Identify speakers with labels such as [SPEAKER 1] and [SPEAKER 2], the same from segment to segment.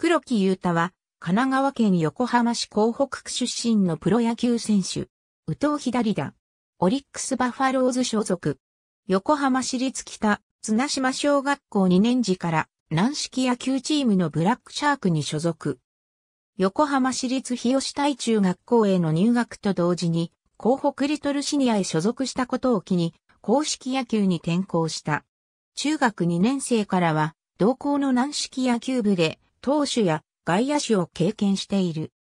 [SPEAKER 1] 黒木祐太は、神奈川県横浜市港北区出身のプロ野球選手。宇藤左田、オリックスバファローズ所属。横浜市立北、綱島小学校2年時から、軟式野球チームのブラックシャークに所属。横浜市立日吉大中学校への入学と同時に、港北リトルシニアへ所属したことを機に、公式野球に転向した。中学2年生からは、同校の軟式野球部で、投手や外野手を経験している。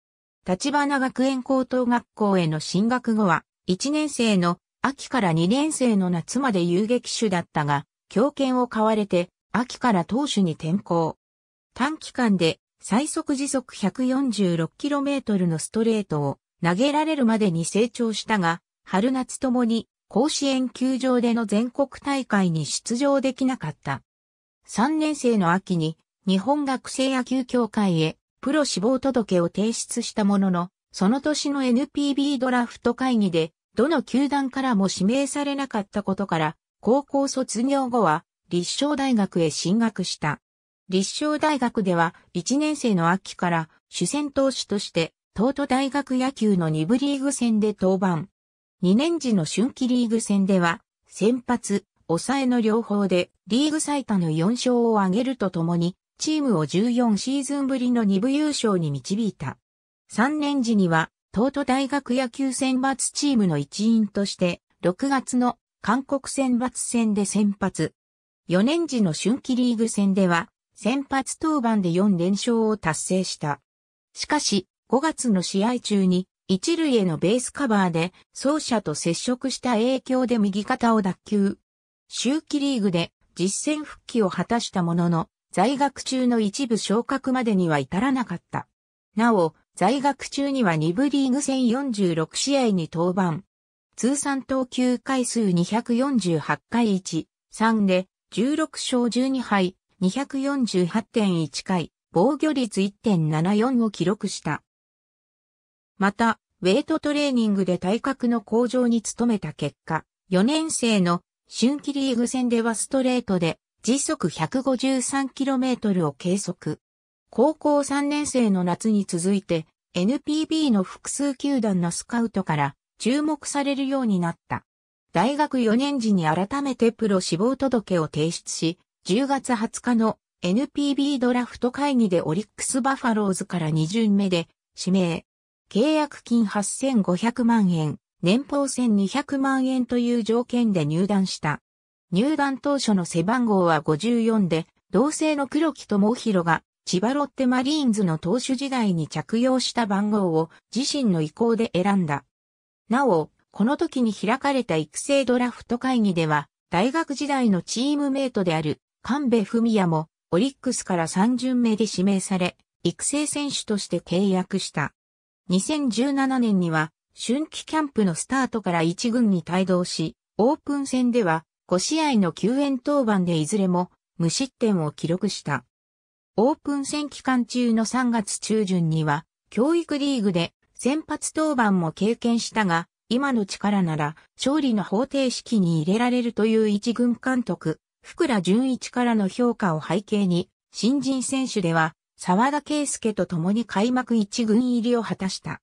[SPEAKER 1] 立花学園高等学校への進学後は、1年生の秋から2年生の夏まで遊撃手だったが、強権を買われて、秋から投手に転向。短期間で最速時速 146km のストレートを投げられるまでに成長したが、春夏ともに甲子園球場での全国大会に出場できなかった。3年生の秋に日本学生野球協会へプロ志望届を提出したものの、その年の NPB ドラフト会議で、どの球団からも指名されなかったことから、高校卒業後は、立正大学へ進学した。立正大学では、1年生の秋から、主戦投手として、東都大学野球の2部リーグ戦で登板。2年時の春季リーグ戦では、先発、抑えの両方で、リーグ最多の4勝を挙げるとともに、チームを14シーズンぶりの2部優勝に導いた。3年時には、東都大学野球選抜チームの一員として、6月の韓国選抜戦で先発。4年時の春季リーグ戦では、先発登板で4連勝を達成した。しかし、5月の試合中に、一塁へのベースカバーで、走者と接触した影響で右肩を脱臼。秋季リーグで実戦復帰を果たしたものの、在学中の一部昇格までには至らなかった。なお、在学中には2部リーグ戦46試合に登板。通算投球回数248回1、3で16勝12敗、248.1回、防御率1.74を記録した。また、ウェイトトレーニングで体格の向上に努めた結果、4年生の春季リーグ戦ではストレートで時速 153km を計測。高校3年生の夏に続いて NPB の複数球団のスカウトから注目されるようになった。大学4年時に改めてプロ志望届を提出し、10月20日の NPB ドラフト会議でオリックスバファローズから2巡目で指名。契約金8500万円、年俸1200万円という条件で入団した。入団当初の背番号は54で、同性の黒木智弘が、千葉ロッテマリーンズの投手時代に着用した番号を自身の意向で選んだ。なお、この時に開かれた育成ドラフト会議では、大学時代のチームメイトである神戸文也もオリックスから3巡目で指名され、育成選手として契約した。2017年には、春季キャンプのスタートから1軍に帯同し、オープン戦では5試合の救援登板でいずれも無失点を記録した。オープン戦期間中の3月中旬には、教育リーグで先発登板も経験したが、今の力なら勝利の方程式に入れられるという一軍監督、福良純一からの評価を背景に、新人選手では沢田圭介と共に開幕一軍入りを果たした。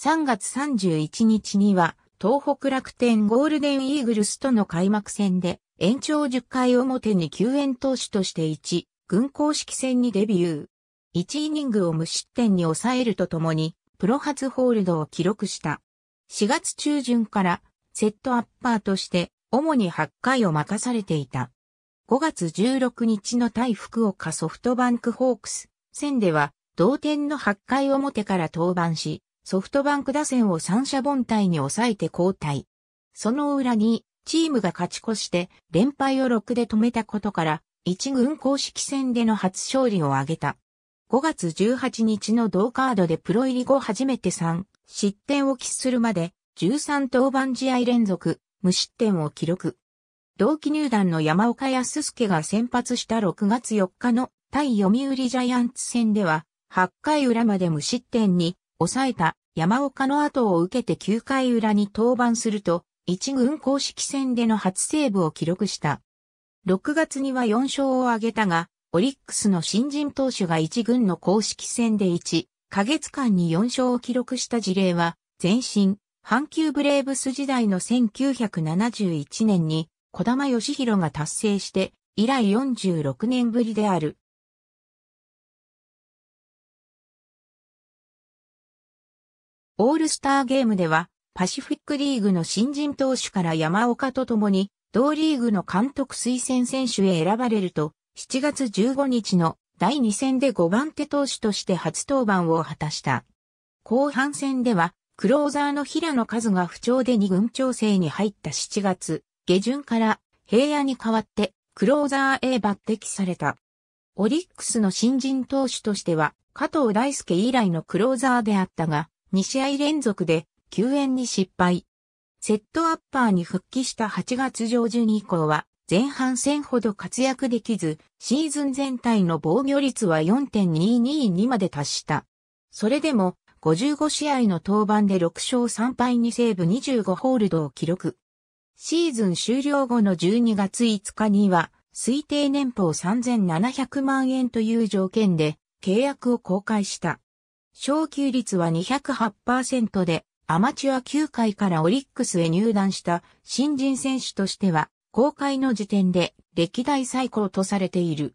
[SPEAKER 1] 3月31日には東北楽天ゴールデンイーグルスとの開幕戦で、延長10回表に救援投手として1、軍公式戦にデビュー。1イニングを無失点に抑えるとともに、プロ初ホールドを記録した。4月中旬から、セットアッパーとして、主に8回を任されていた。5月16日の対福岡ソフトバンクホークス戦では、同点の8回表から登板し、ソフトバンク打線を三者凡退に抑えて交代。その裏に、チームが勝ち越して連敗を6で止めたことから、一軍公式戦での初勝利を挙げた。5月18日の同カードでプロ入り後初めて3失点を喫するまで13登板試合連続無失点を記録。同期入団の山岡康介が先発した6月4日の対読売ジャイアンツ戦では8回裏まで無失点に抑えた山岡の後を受けて9回裏に登板すると、一軍公式戦での初セーブを記録した。6月には4勝を挙げたが、オリックスの新人投手が一軍の公式戦で1、ヶ月間に4勝を記録した事例は、前身、阪急ブレーブス時代の1971年に、小玉義弘が達成して、以来46年ぶりである。オールスターゲームでは、パシフィックリーグの新人投手から山岡と共に、同リーグの監督推薦選手へ選ばれると、7月15日の第2戦で5番手投手として初登板を果たした。後半戦では、クローザーの平野和が不調で2軍調整に入った7月下旬から平野に代わってクローザーへ抜擢された。オリックスの新人投手としては加藤大輔以来のクローザーであったが、2試合連続で救援に失敗。セットアッパーに復帰した8月上旬以降は前半戦ほど活躍できず、シーズン全体の防御率は4.222まで達した。それでも、55試合の登板で6勝3敗にセーブ25ホールドを記録。シーズン終了後の12月5日には、推定年俸3700万円という条件で契約を公開した。昇級率は208%で、アマチュア球界からオリックスへ入団した新人選手としては、公開の時点で歴代最高とされている。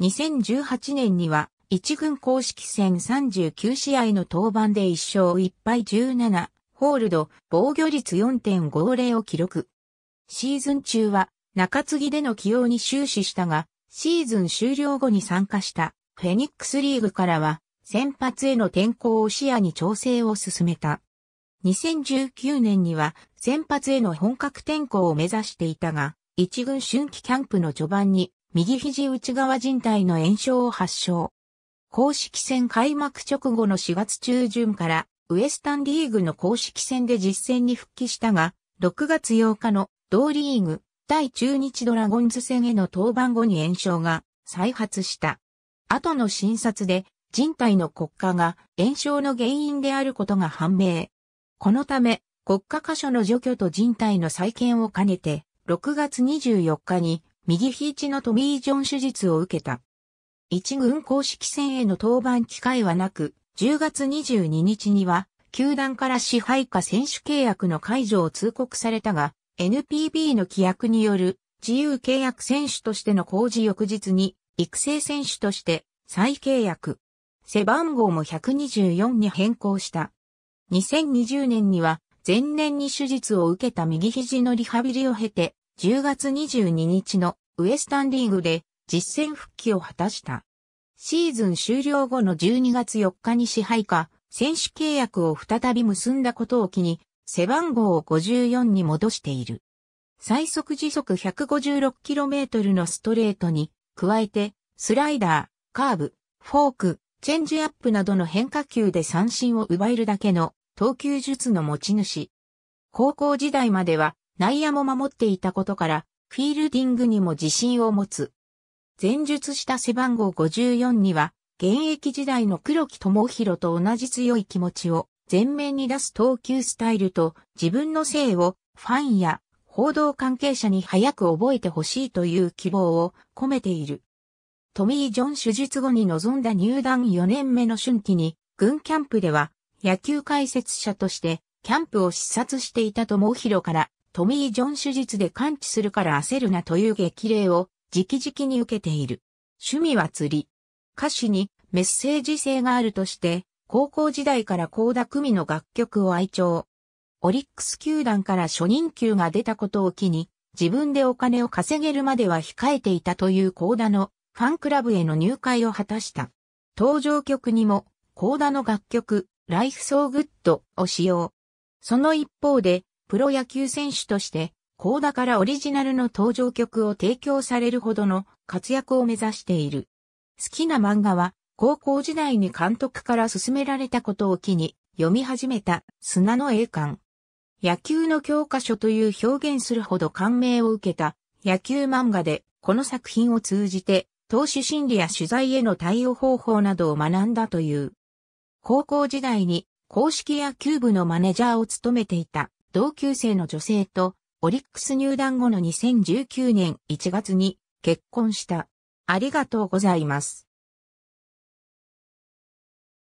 [SPEAKER 1] 2018年には、1軍公式戦39試合の登板で1勝1敗17、ホールド、防御率4.50を記録。シーズン中は、中継ぎでの起用に終始したが、シーズン終了後に参加したフェニックスリーグからは先発への転向を視野に調整を進めた。2019年には先発への本格転向を目指していたが、一軍春季キャンプの序盤に右肘内側靭帯の炎症を発症。公式戦開幕直後の4月中旬からウエスタンリーグの公式戦で実戦に復帰したが、6月8日の同リーグ対中日ドラゴンズ戦への登板後に炎症が再発した。後の診察で人体の骨化が炎症の原因であることが判明。このため、国家箇所の除去と人体の再建を兼ねて、6月24日に右ちのトミー・ジョン手術を受けた。一軍公式戦への登板機会はなく、10月22日には、球団から支配下選手契約の解除を通告されたが、NPB の規約による自由契約選手としての工事翌日に育成選手として再契約。背番号も124に変更した。2020年には前年に手術を受けた右肘のリハビリを経て、10月22日のウエスタンリーグで実戦復帰を果たした。シーズン終了後の12月4日に支配下、選手契約を再び結んだことを機に、背番号を54に戻している。最速時速 156km のストレートに、加えて、スライダー、カーブ、フォーク、チェンジアップなどの変化球で三振を奪えるだけの投球術の持ち主。高校時代までは内野も守っていたことからフィールディングにも自信を持つ。前述した背番号54には現役時代の黒木智弘と同じ強い気持ちを前面に出す投球スタイルと自分の性をファンや報道関係者に早く覚えてほしいという希望を込めている。トミー・ジョン手術後に臨んだ入団4年目の春季に、軍キャンプでは野球解説者としてキャンプを視察していた友広からトミー・ジョン手術で完治するから焦るなという激励を直々に受けている。趣味は釣り。歌詞にメッセージ性があるとして、高校時代から高田組の楽曲を愛聴。オリックス球団から初任給が出たことを機に、自分でお金を稼げるまでは控えていたという高田のファンクラブへの入会を果たした。登場曲にも、コーダの楽曲、Life So Good を使用。その一方で、プロ野球選手として、コーダからオリジナルの登場曲を提供されるほどの活躍を目指している。好きな漫画は、高校時代に監督から勧められたことを機に、読み始めた砂の栄冠。野球の教科書という表現するほど感銘を受けた野球漫画でこの作品を通じて投資心理や取材への対応方法などを学んだという。高校時代に公式野球部のマネジャーを務めていた同級生の女性とオリックス入団後の2019年1月に結婚した。ありがとうございます。